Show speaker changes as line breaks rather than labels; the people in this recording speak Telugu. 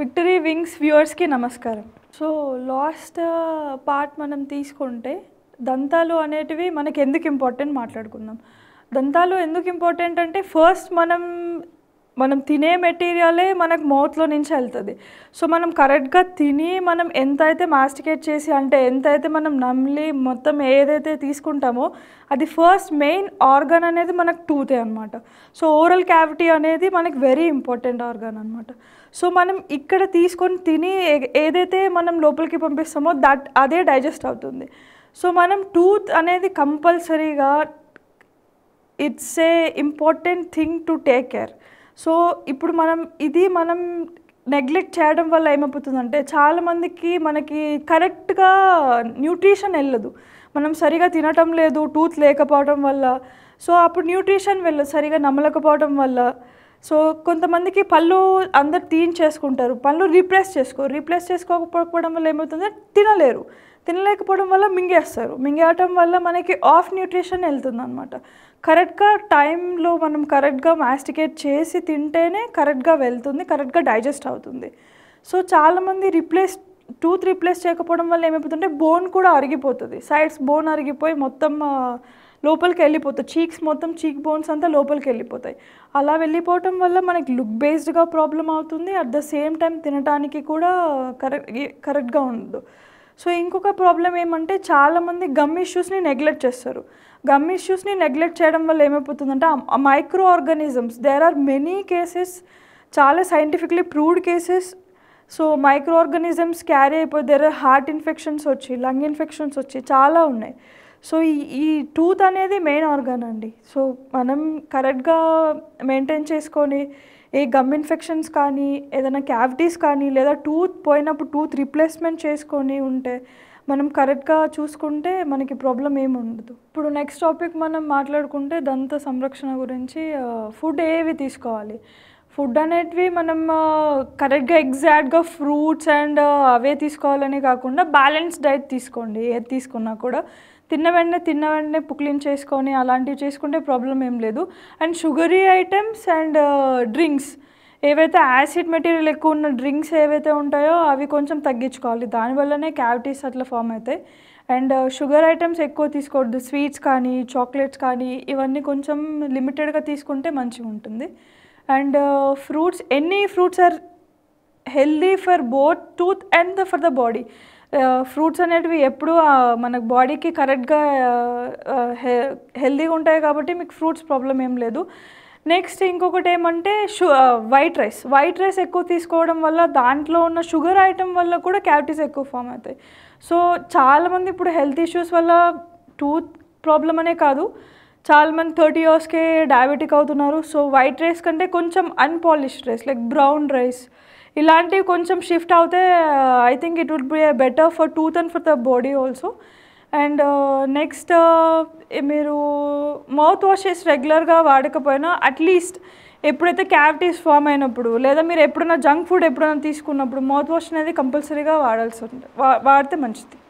విక్టరీ వింగ్స్ వ్యూవర్స్కి నమస్కారం సో లాస్ట్ పార్ట్ మనం తీసుకుంటే దంతాలు అనేటివి మనకి ఎందుకు ఇంపార్టెంట్ మాట్లాడుకుందాం దంతాలు ఎందుకు ఇంపార్టెంట్ అంటే ఫస్ట్ మనం మనం తినే మెటీరియలే మనకు మౌత్లో నుంచి వెళ్తుంది సో మనం కరెక్ట్గా తిని మనం ఎంత అయితే మాస్టికేట్ చేసి అంటే ఎంత అయితే మనం నమ్లి మొత్తం ఏదైతే తీసుకుంటామో అది ఫస్ట్ మెయిన్ ఆర్గన్ అనేది మనకు టూతే అనమాట సో ఓరల్ క్యావిటీ అనేది మనకి వెరీ ఇంపార్టెంట్ ఆర్గన్ అనమాట సో మనం ఇక్కడ తీసుకొని తిని ఏదైతే మనం లోపలికి పంపిస్తామో దట్ అదే డైజెస్ట్ అవుతుంది సో మనం టూత్ అనేది కంపల్సరీగా it's a important thing to take care so ఇప్పుడు మనం ఇది మనం నెగ్లెక్ట్ చేయడం వల్ల ఏమైపోతుందంటే చాలామందికి మనకి కరెక్ట్గా న్యూట్రిషన్ వెళ్ళదు మనం సరిగా తినటం లేదు టూత్ లేకపోవడం వల్ల సో అప్పుడు న్యూట్రిషన్ వెళ్ళదు సరిగా నమ్మలేకపోవడం వల్ల సో కొంతమందికి పళ్ళు అందరు తీయించేసుకుంటారు పళ్ళు రీప్లేస్ చేసుకోరు రీప్లేస్ చేసుకోకపోవడం వల్ల ఏమవుతుంది తినలేరు తినలేకపోవడం వల్ల మింగేస్తారు మింగేయటం వల్ల మనకి ఆఫ్ న్యూట్రిషన్ వెళ్తుంది అనమాట కరెక్ట్గా టైంలో మనం కరెక్ట్గా మాస్టికేట్ చేసి తింటేనే కరెక్ట్గా వెళ్తుంది కరెక్ట్గా డైజెస్ట్ అవుతుంది సో చాలామంది రిప్లేస్ టూత్ రీప్లేస్ చేయకపోవడం వల్ల ఏమైపోతుంటే బోన్ కూడా అరిగిపోతుంది సైడ్స్ బోన్ అరిగిపోయి మొత్తం లోపలికి వెళ్ళిపోతాయి చీక్స్ మొత్తం చీక్ బోన్స్ అంతా లోపలికి వెళ్ళిపోతాయి అలా వెళ్ళిపోవటం వల్ల మనకి లుక్ బేస్డ్గా ప్రాబ్లం అవుతుంది అట్ ద సేమ్ టైం తినడానికి కూడా కరెక్ట్ కరెక్ట్గా ఉండదు సో ఇంకొక ప్రాబ్లం ఏమంటే చాలామంది గమ్ ఇష్యూస్ని నెగ్లెక్ట్ చేస్తారు గమ్ ఇష్యూస్ని నెగ్లెక్ట్ చేయడం వల్ల ఏమైపోతుందంటే micro organisms there are many cases చాలా scientifically proved cases so micro organisms carry అయిపోయి దేర్ హార్ట్ ఇన్ఫెక్షన్స్ వచ్చి లంగ్ ఇన్ఫెక్షన్స్ వచ్చి చాలా ఉన్నాయి సో ఈ ఈ టూత్ అనేది మెయిన్ ఆర్గాన్ అండి సో మనం కరెక్ట్గా మెయింటైన్ చేసుకొని ఏ గమ్ ఇన్ఫెక్షన్స్ కానీ ఏదైనా క్యావిటీస్ కానీ లేదా టూత్ పోయినప్పుడు టూత్ రీప్లేస్మెంట్ చేసుకొని ఉంటే మనం కరెక్ట్గా చూసుకుంటే మనకి ప్రాబ్లం ఏమి ఉండదు ఇప్పుడు నెక్స్ట్ టాపిక్ మనం మాట్లాడుకుంటే దంత సంరక్షణ గురించి ఫుడ్ ఏవి తీసుకోవాలి ఫుడ్ అనేటివి మనం కరెక్ట్గా ఎగ్జాక్ట్గా ఫ్రూట్స్ అండ్ అవే తీసుకోవాలని కాకుండా బ్యాలెన్స్ డైట్ తీసుకోండి ఏది తీసుకున్నా కూడా తిన్న వెంటనే తిన్న వెంటనే పుక్లిన్ చేసుకొని అలాంటివి చేసుకుంటే ప్రాబ్లం ఏం లేదు and sugary items and drinks ఏవైతే యాసిడ్ మెటీరియల్ ఎక్కువ ఉన్న డ్రింక్స్ ఏవైతే ఉంటాయో అవి కొంచెం తగ్గించుకోవాలి దానివల్లనే క్యావిటీస్ అట్లా ఫామ్ అవుతాయి అండ్ షుగర్ ఐటమ్స్ ఎక్కువ తీసుకోవద్దు స్వీట్స్ కానీ చాక్లెట్స్ కానీ ఇవన్నీ కొంచెం లిమిటెడ్గా తీసుకుంటే మంచిగా ఉంటుంది అండ్ ఫ్రూట్స్ ఎన్ని fruits are healthy for both tooth and for the body fruits అనేటివి ఎప్పుడు మనకు బాడీకి కరెక్ట్గా హెల్దీగా ఉంటాయి కాబట్టి మీకు ఫ్రూట్స్ ప్రాబ్లం ఏం లేదు నెక్స్ట్ ఇంకొకటి ఏమంటే షు వైట్ రైస్ వైట్ రైస్ ఎక్కువ తీసుకోవడం వల్ల దాంట్లో ఉన్న షుగర్ ఐటమ్ వల్ల కూడా క్యావిటీస్ ఎక్కువ ఫామ్ అవుతాయి సో చాలామంది ఇప్పుడు హెల్త్ ఇష్యూస్ వల్ల టూత్ ప్రాబ్లం అనే కాదు చాలామంది థర్టీ ఇయర్స్కే డయాబెటిక్ అవుతున్నారు సో వైట్ రైస్ కంటే కొంచెం unpolished rice like brown rice ఇలాంటివి కొంచెం షిఫ్ట్ అవుతే I think it would be a better for tooth and for the body also and next మీరు మౌత్ వాషెస్ రెగ్యులర్గా వాడకపోయినా అట్లీస్ట్ ఎప్పుడైతే క్యావిటీస్ ఫామ్ అయినప్పుడు లేదా మీరు ఎప్పుడైనా జంక్ ఫుడ్ ఎప్పుడైనా తీసుకున్నప్పుడు మౌత్ వాష్ అనేది కంపల్సరీగా వాడాల్సి ఉంటుంది వాడితే మంచిది